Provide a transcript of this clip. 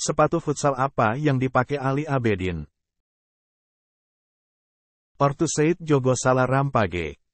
Sepatu futsal apa yang dipakai Ali Abedin? Ortu Said Jogosala Rampage